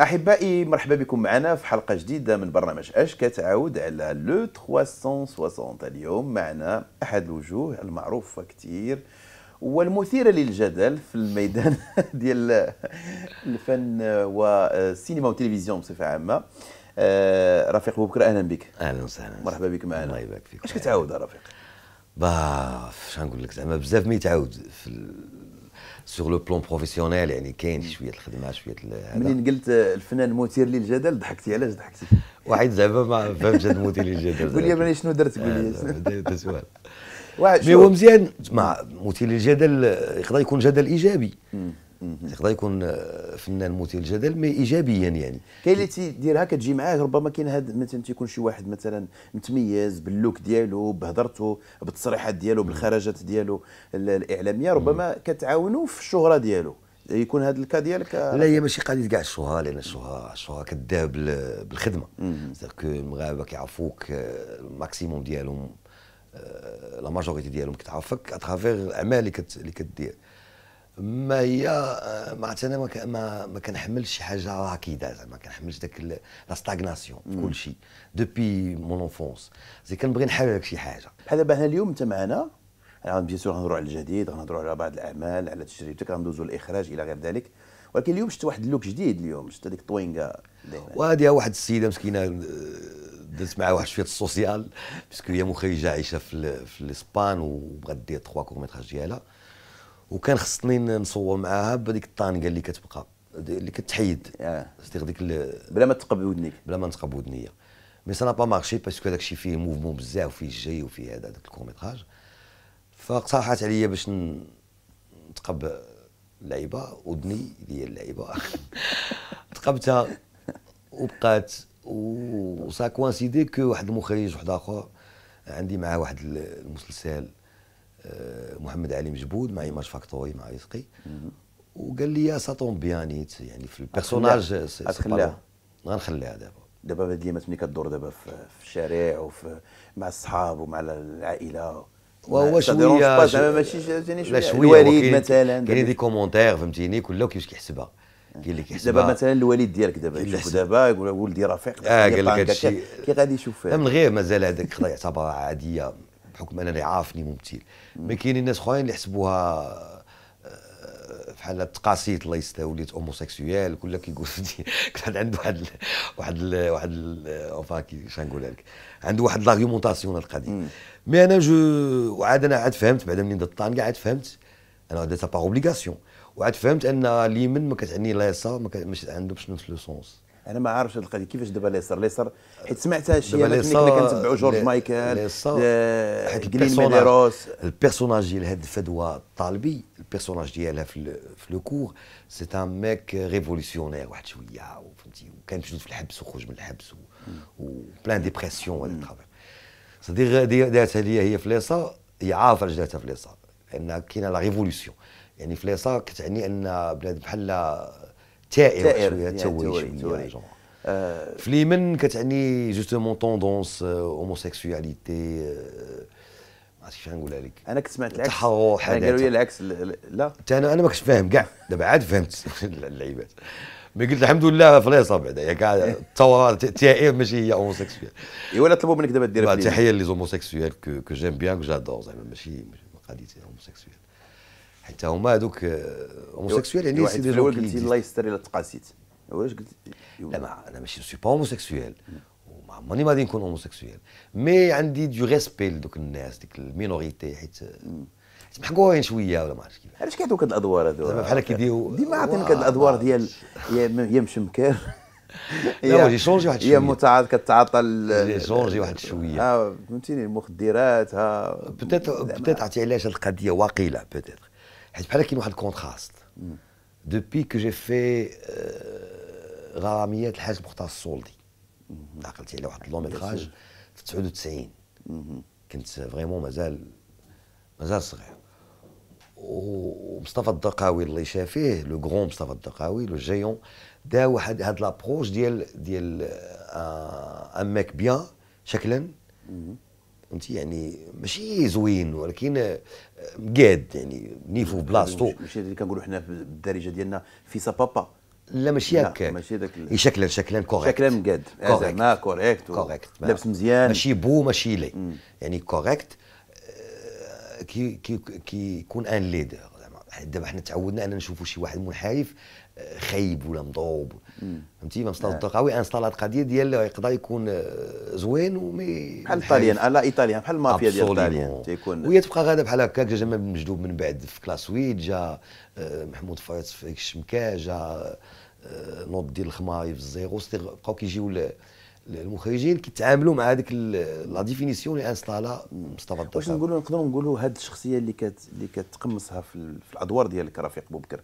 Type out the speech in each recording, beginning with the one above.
احبائي مرحبا بكم معنا في حلقه جديده من برنامج اش كتعاود على لو 360 اليوم معنا احد الوجوه المعروفه كثير والمثيره للجدل في الميدان ديال الفن والسينما والتلفزيون بصفه عامه آه، رفيق بكر اهلا بك اهلا وسهلا مرحبا بك معنا الله يبارك فيك اش كتعاود يا رفيق با نقول لك زعما بزاف ما يتعاود في سور لو بلون بروفيسيونيل يعني كاين شويه الخدمه شويه منين قلت الفنان مثير للجدل ضحكتي علاش ضحكتي؟ واحد زعما ما فهمش هذا مثير للجدل قول لي ماني شنو درت قول لي آه، سؤال واحد مي هو مزيان مع مثير للجدل آه، يقدر يكون جدل ايجابي يقدر يكون آه، فنان مثير للجدل مي ايجابيا يعني كاين اللي تيديرها كتجي معاه ربما كاين هذا مثلا تيكون شي واحد مثلا متميز باللوك ديالو بهضرته بالتصريحات ديالو بالخرجات ديالو الاعلاميه ربما كتعاونو في الشهره ديالو يكون هذا الكا ديالك لا هي ماشي قضيه كاع الشهره لان الشهره الشهره كذاب بالخدمه كو المغاربه كيعرفوك آه، الماكسيموم ديالهم آه، لا ماجوريتي ديالهم كتعرفك اترافيغ الاعمال اللي كت ما هي آه، معناتها انا ما ما كنحملش شي حاجه راكده زعما ما كنحملش داك لا ستاغناسيون في كل شيء دوبي مون اونفونس زي كنبغي نحرك شي حاجه بحال دابا اليوم انت معنا بيان سور غنهضروا على الجديد غنهضروا على بعض الاعمال على تجربتك غندوزوا الاخراج الى غير ذلك ولكن اليوم شفت واحد اللوك جديد اليوم شفت هذيك الطوينكا وهذه واحد السيده مسكينه آه، درت معها واحد شويه السوسيال باسكو هي مخرجه عايشه في الاسبان وبغات دير تخوا كورميتراج ديالها وكان خصني نصور معاها بهذيك الطانقه اللي كتبقى اللي كتحيد آه. صديق ديك بلا ما تقب ودنيك بلا ما نتقب ودنيا مي سا با مارشي باسكو هذاك الشيء فيه موفمون بزاف وفيه جاي وفيه هذا داك الكورميتراج فاقترحت عليا باش نتقب اللعيبه ودني ديال اللعيبه تقبتها وبقات وسا كوانسيدي كو واحد المخرج واحد اخر عندي معاه واحد المسلسل آه، محمد علي مجبود مع ايماج فاكتوري مع رزقي وقال لي يا ساتون بيانيت يعني في البيرسوناج غتخليها غنخليها دابا دابا هاد الايامات ملي كدور دابا في الشارع وفي مع الصحاب ومع العائله وهو شويه ماشي لا شويه الوالد مثلا كاين دي كومونتير فهمتيني كله كيفاش كيحسبها قال لك دابا مثلا الوالد ديالك دابا يشوف دابا يقول ولدي رفيق اه قال لك هادشي كي غادي يشوف من غير مازال هذاك يعتبرها عاديه بحكم انني عارفني ممثل ما كاينين ناس اخرين اللي يحسبوها آه، بحال تقاسيت الله يستر وليت هوموسيكسيوال كلها كيقول كان عنده واحد واحد واحد اونفان كيفاش نقول لك عنده واحد لاغيومونتاسيون القضيه مي انا جو وعاد انا عاد فهمت بعد منين الطعن كاع عاد فهمت انا درتها باغ اوبليغاسيون وعاد فهمت ان اليمن ما كتعني لا يسار ما كانش عنده باش نفس لو سونس انا ما عارفش هذه القضيه كيفاش دابا ليسر ليسر حيت سمعتها شي اللي كنتبعوا جورج مايكل حيت ميديروس البيرسوناج ديال هاد الفدوى الطالبي البيرسوناج ديالها في لو كور سي ان ميك ريفوليسيونير واحد شويه فهمتي وكان مشدود في الحبس وخرج من الحبس وبلان ديبرسيون ولا الترافير صديق دارتها ليا هي في ليسر هي عارفه علاش دارتها في ليسر لان كاينه لا ريفوليسيون يعني في ليسر كتعني ان بلاد بحال تائر شويه توري شويه آه. في اليمن كتعني جوستومون طوندونس هوموسيكسواليتي ما عرفتش نقولها لك انا كنت سمعت العكس تحرر قالوا لي العكس لا انا انا ما كنتش فاهم كاع دابا عاد فهمت اللعيبات مي قلت الحمد لله فليصه بعدا كاع الثوره تائر ماشي هي هوموسيكسوال ايوا طلبوا منك دابا دير تحيه لي زوموسيكسوال كو جيم بيان كو جادور زعما ماشي قضيه هوموسيكسوال حتى هما هذوك هوموسيكسيوال آه، يعني سي دي جون قلتي الله يستر الا تقاسيت علاش قلت لا ما انا ماشي سو با هوموسيكسيوال وما عمرني ما غادي نكون هوموسيكسيوال مي عندي دو ريسبي لدوك الناس ديك المينوريتي حيت آه، محقورين شويه ولا ما عرفتش كيف علاش كيعطيوك هاد الادوار هذو بحال كيديو ديما عاطينك هاد الادوار ديال يا مشمكر لا جي شونجي واحد شويه هي متعاطى كتعاطى جي شونجي واحد شويه اه فهمتيني المخدرات ها بتات بتات عرفتي علاش هاد القضيه واقيله بتات حيت بحال كاين واحد الكونتراست دوبي كو جي في غراميه الحاج مختار السولدي عقلتي على واحد ميتراج في 99 كنت فريمون مازال مازال صغير ومصطفى الدقاوي الله يشافيه لو غرون مصطفى الدقاوي لو جيون دا واحد هاد لابروش ديال ديال ان ميك بيان شكلا فهمتي يعني ماشي زوين ولكن مقاد آه، يعني نيفو بلاصتو ماشي اللي كنقولوا حنا بالدارجه ديالنا في بابا لا ماشي هكا ماشي داك شكلا شكلا كوريكت شكلا مقاد آه، زعما كوريكت كوريكت لابس مزيان ماشي بو ماشي لي يعني كوريكت آه، كي كي كي يكون ان ليدر دابا حنا تعودنا اننا نشوفوا شي واحد منحرف آه، خايب ولا مضوب فهمتي ما مصطلح آه. الدقاوي ان صلاح القضيه ديال يقدر يكون آه، زوين ومي بحال الطاليان على ايطاليان بحال المافيا ديال الطاليان تيكون وهي تبقى غاده بحال هكاك جا جمال بن مجدوب من بعد في كلاس ويت جا محمود فريت في الشمكه جا نوض ديال الخماري في الزيرو بقاو كيجيو المخرجين كيتعاملوا مع هذيك لا ديفينيسيون اللي انسطالها مصطفى الضباب واش نقولوا نقدروا نقولوا هذه الشخصيه اللي كت اللي كتقمصها في, في الادوار ديالك رفيق بوبكر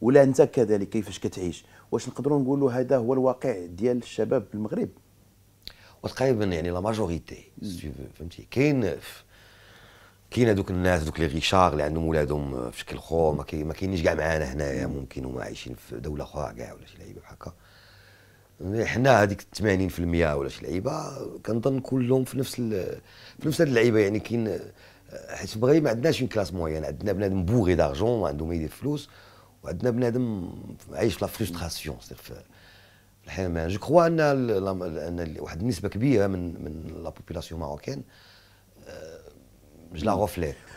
ولا انت كذلك كيفاش كتعيش واش نقدروا نقولوا هذا هو الواقع ديال الشباب في المغرب وتقريبا يعني لا ماجوريتي فهمتي كاين كاين هذوك الناس دوك لي غيشار اللي عندهم ولادهم في شكل اخر ما كاينينش كاع معانا هنايا ممكن هما عايشين في دوله اخرى كاع ولا شي لعيبه بحال هكا حنا هذيك 80% ولا شي لعيبه كنظن كلهم في نفس في نفس هذه اللعيبه يعني كاين حيت بغي ما عندناش اون كلاس موين عندنا بنادم بوغي دارجون ما عنده ما يدير فلوس وعندنا بنادم عايش في لا فريستراسيون في الحين جو كخوا ان ان واحد النسبه كبيره من من لا بوبيلاسيون ماروكين جو لا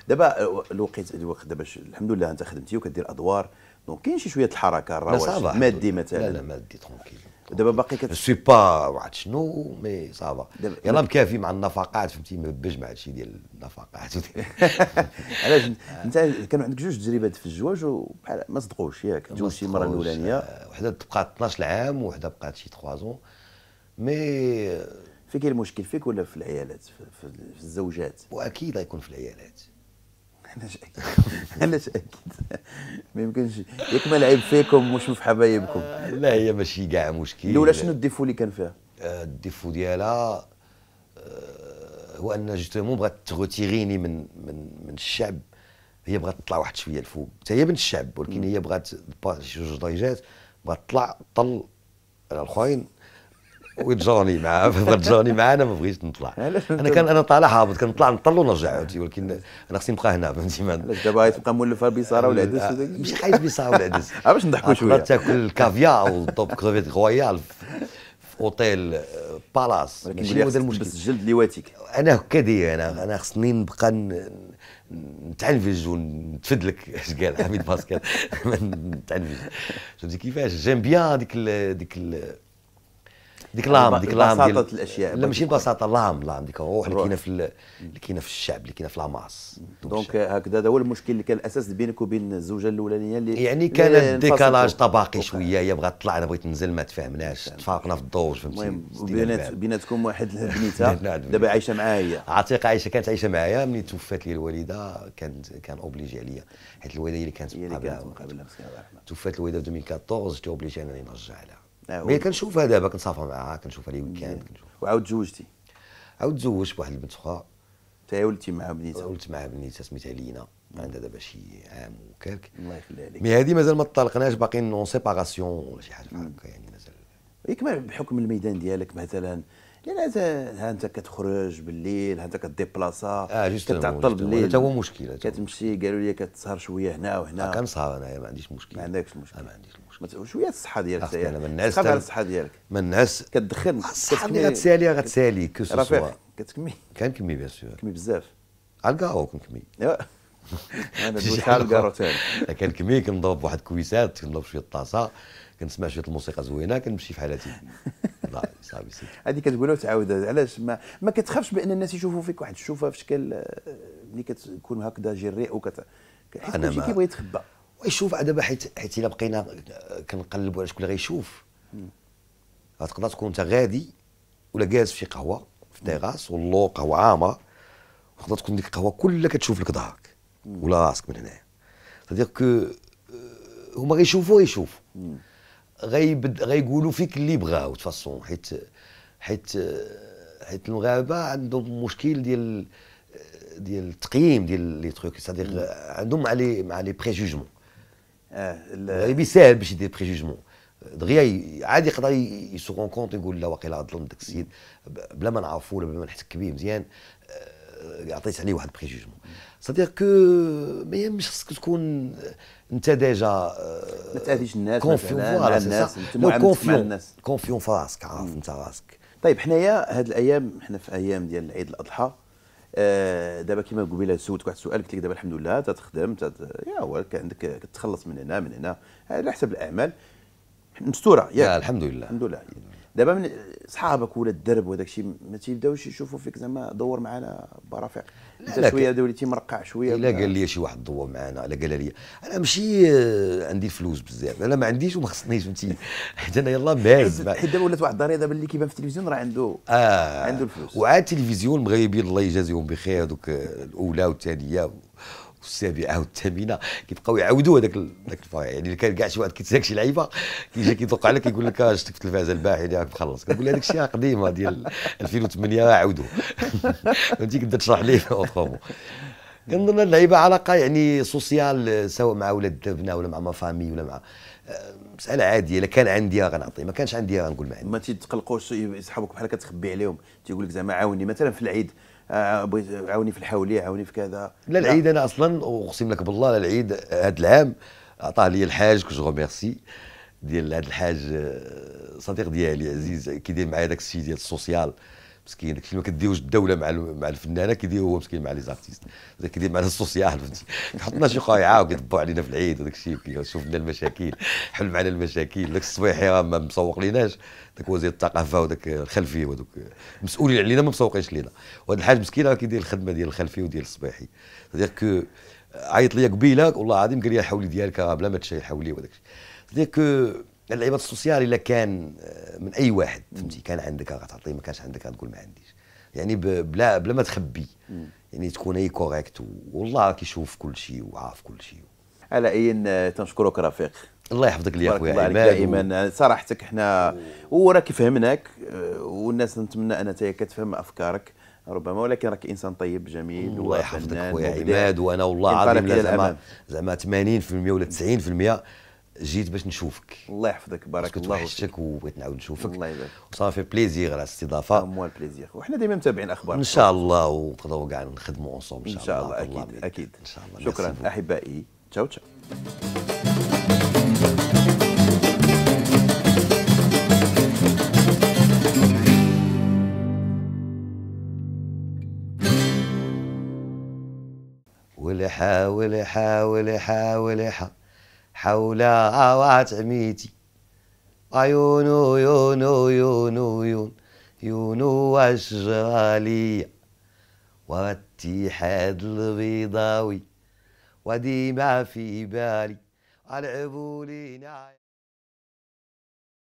دابا الوقت أه، الوقت دابا الحمد لله انت خدمتي وكدير ادوار دونك كاين شي شويه الحركه الرواج مادي مثلا لا لا مادي ترونكيل دابا باقي كت سوي با واحد شنو مي صافا يلاه مكافي مع النفقات فهمتي مبج مع هادشي ديال النفقات علاش انت كان عندك جوج تجربات في الزواج وبحال ما صدقوش ياك تزوجتي المره الاولانيه آه، وحده بقات 12 عام وحده بقات شي 3 زون مي فين كاين المشكل فيك ولا في العيالات في, في الزوجات واكيد غيكون في العيالات انا شاكد انا شاكد ما يمكنش ياك ما لعب فيكم مش في حبايبكم آه، لا هي ماشي كاع مشكل الاولى شنو الديفو اللي كان فيها آه، الديفو ديالها آه، هو ان جوستومون بغات تغوتيغيني من من من الشعب هي بغات تطلع واحد شويه الفوق حتى هي بنت الشعب ولكن هي بغات جوج ضيجات بغات تطلع طل على الخاين ويتجرني معاه فتجرني معاه انا ما بغيتش نطلع انا كان انا طالع هابط كنطلع نطل ونرجع عاوتاني ولكن انا خصني نبقى هنا فهمتي ما دابا تبقى مولفه بيصاره والعدس ماشي حيت بيصاره والعدس باش نضحكوا شويه تاكل الكافيا والطوب كروفيت رويال اوتيل آه، بالاس ولكن هو هذا المشكل بس الجلد لواتيك انا هكا داير انا انا خصني نبقى نتعنفج ونتفدلك اش قال حميد باسكال نتعنفج فهمتي كيفاش جيم بيان ديك ديك ديك لام ديك لام العام بساطه الاشياء لا ماشي ببساطه لام لام ديك الروح اللي كاينه في اللي كاينه في الشعب اللي كاينه في لاماس دونك هكذا هذا هو المشكل اللي كان الاساس بينك وبين الزوجه الاولانيه اللي يعني كان الديكالاج طبقي شويه هي بغات تطلع انا بغيت ننزل ما تفهمناش تفارقنا في الدوج فهمتي المهم بيناتكم واحد البنيته دابا عايشه معايا هي عتيقه عايشه كانت عايشه معايا ملي توفات لي الوالده كانت كان اوبليجي عليا حيت الوالده هي اللي كانت مقابله توفات الوالده في 2014 جيت اوبليجي انني نرجع لها مي كنشوفها دابا كنسافر معاها كنشوفها لي ويكاند وعاود تزوجتي عاود تزوجت بواحد البنت اخرى انت ولدتي مع بنيتها ولدت مع بنيتها سميتها لينا عندها دابا شي عام وكلك الله يخليها لك مي هذه مازال ما طلقناش باقيين نون سيباراسيون ولا شي حاجه بحال هكا يعني مازال ياك بحكم الميدان ديالك مثلا لان يعني ها انت كتخرج بالليل ها انت كديبلاصا اه كتعطل بالليل حتى هو مشكل كتمشي قالوا لي كتسهر شويه هنا وهنا آه كنسهر انايا ما عنديش مشكل ما عندكش مشكل آه ما عنديش مشكل شويه الصحه ديالك انت انا من الناس على الصحه ديالك من الناس كتدخن الصحه آه، اللي غتسالي غتسالي كو سوا كتكمي كنكمي بيان سور كمي بزاف على كنكمي انا دوت على الكارو ثاني كنكمي كنضرب واحد كويسات كنضرب شويه الطاسه كنسمع شويه الموسيقى زوينه كنمشي في حالتي والله صافي سيدي هذه كتقولها وتعاودها علاش ما, ما كتخافش بان الناس يشوفوا فيك واحد الشوفه في شكل آه، ملي كتكون هكذا جريء وكت انا ما كيبغي يتخبى ويشوف دابا حيت حيت الا بقينا كنقلبوا على شكون اللي غيشوف غتقدر تكون انت غادي ولا جالس في شي قهوه في تيغاس واللوقه قهوه عامه وتقدر تكون ديك القهوه كلها كتشوف لك ظهرك ولا راسك من هنايا سادير كو هما غيشوفوا غيشوفوا غيبد غيقولوا فيك اللي بغاو تفاصون حيت حيت حيت المغاربه عندهم مشكل ديال ديال التقييم ديال لي تروك سادير عندهم مع لي مع لي بريجوجمون اه المغربي ساهل باش يدير بريجوجمون دغيا عادي يقدر يسوغون كونت يقول لا واقيلا ظلم داك السيد بلا ما نعرفو ولا بلا ما نحتك به مزيان آه، عطيت عليه واحد بريجيجمون صدير كو ما يهمش خصك تكون انت ديجا ما تاذيش الناس كونفيون مع الناس كونفيون كونفيون في راسك عارف انت راسك طيب حنايا هاد الايام حنا في ايام ديال عيد الاضحى آه، دابا كيما قبيله سولتك واحد السؤال قلت لك دابا الحمد لله تخدم تت... يا ولك عندك كتخلص من هنا من هنا على حسب الاعمال مستوره ياك الحمد لله الحمد لله دابا من صحابك ولا الدرب وداك الشيء ما تيبداوش يشوفوا فيك زعما دور معنا برافق انت شويه وليتي مرقع شويه الا قال لي شي واحد دور معنا الا قال لي انا ماشي آه، عندي الفلوس بزاف انا ما عنديش وما خصنيش فهمتي حيت انا يلاه باز حيت دابا ولات واحد الدريضه دابا اللي كيبان في التلفزيون راه عنده آه عنده الفلوس وعاد التلفزيون المغربيين الله يجازيهم بخير هذوك آه، الاولى والثانيه والسابعه والثامنه كيبقاو يعاودوا هذاك ذاك يعني اللي كان كاع شي واحد كيتساك شي لعيبه كيجي كيتوقع عليك كيقول لك آه، شفتك في التلفازه البارحه ياك يعني مخلص كنقول له هذاك الشيء قديمه ديال 2008 عاودوا فهمتي كنت تشرح ليه اوترومون كنظن اللعيبه علاقه يعني سوسيال سواء مع ولاد البناء ولا مع ما فامي ولا مع آه، مساله عاديه الا كان عندي غنعطي ما كانش عندي غنقول ما عندي ما تتقلقوش يسحبوك بحال كتخبي عليهم تيقول لك زعما عاوني مثلا في العيد آه، عاوني في الحوليه عاوني في كذا لا العيد انا اصلا اقسم لك بالله العيد هذا العام عطاه لي الحاج كو ميرسي ديال هذا الحاج آه، صديق ديالي عزيز كيدير معايا داك الشيء ديال السوسيال مسكين داكشي ما كديروش الدوله مع مع الفنانه كيديروا هو مسكين مع لي زارتيست كيدير مع السوسيال فهمتي كيحط لنا شي قريعه وكيطبوا علينا في العيد وداك الشيء كيشوف لنا المشاكل حل معنا المشاكل داك الصبيحي راه ما مسوق ليناش داك وزير الثقافه وداك الخلفي ودوك مسؤولين علينا ما مسوقينش لينا وهاد الحاج مسكين راه كيدير الخدمه ديال الخلفي وديال الصبيحي سيدير كو عيط ليا قبيله والله العظيم قال لي الحولي ديالك بلا ما تشري حولي وداك الشيء كو العباد السوسيال الا كان آه، من اي واحد فهمتي كان عندك غتعطيه ما كانش عندك غتقول ما عنديش يعني بلا بلا ما تخبي يعني تكون اي كوريكت والله كيشوف كل شيء وعارف كل شيء على اي آه، تنشكرك رفيق الله يحفظك لي اخويا عماد دائما آه، صراحتك حنا وراك فهمناك والناس نتمنى ان كتفهم افكارك ربما ولكن راك انسان طيب جميل الله يحفظك خويا عماد وانا والله يعني العظيم زعما زعما 80% ولا 90% جيت باش نشوفك الله يحفظك بارك الله فيك وحشتك وبغيت نعاود نشوفك الله يبارك وصافي بليزير على الاستضافه اموال ah, بليزير وحنا ديما متابعين اخبارك ان شاء الله ونقدروا كاع نخدموا اونصومبل ان شاء الله, الله اكيد اكيد ان شاء الله شكرا احبائي تشاو تشاو حاول ولحا ولحا ولحا حولها عميتي عيونو يونو يونو يون يونو واتي حد البيضاوي وديما في بالي ناي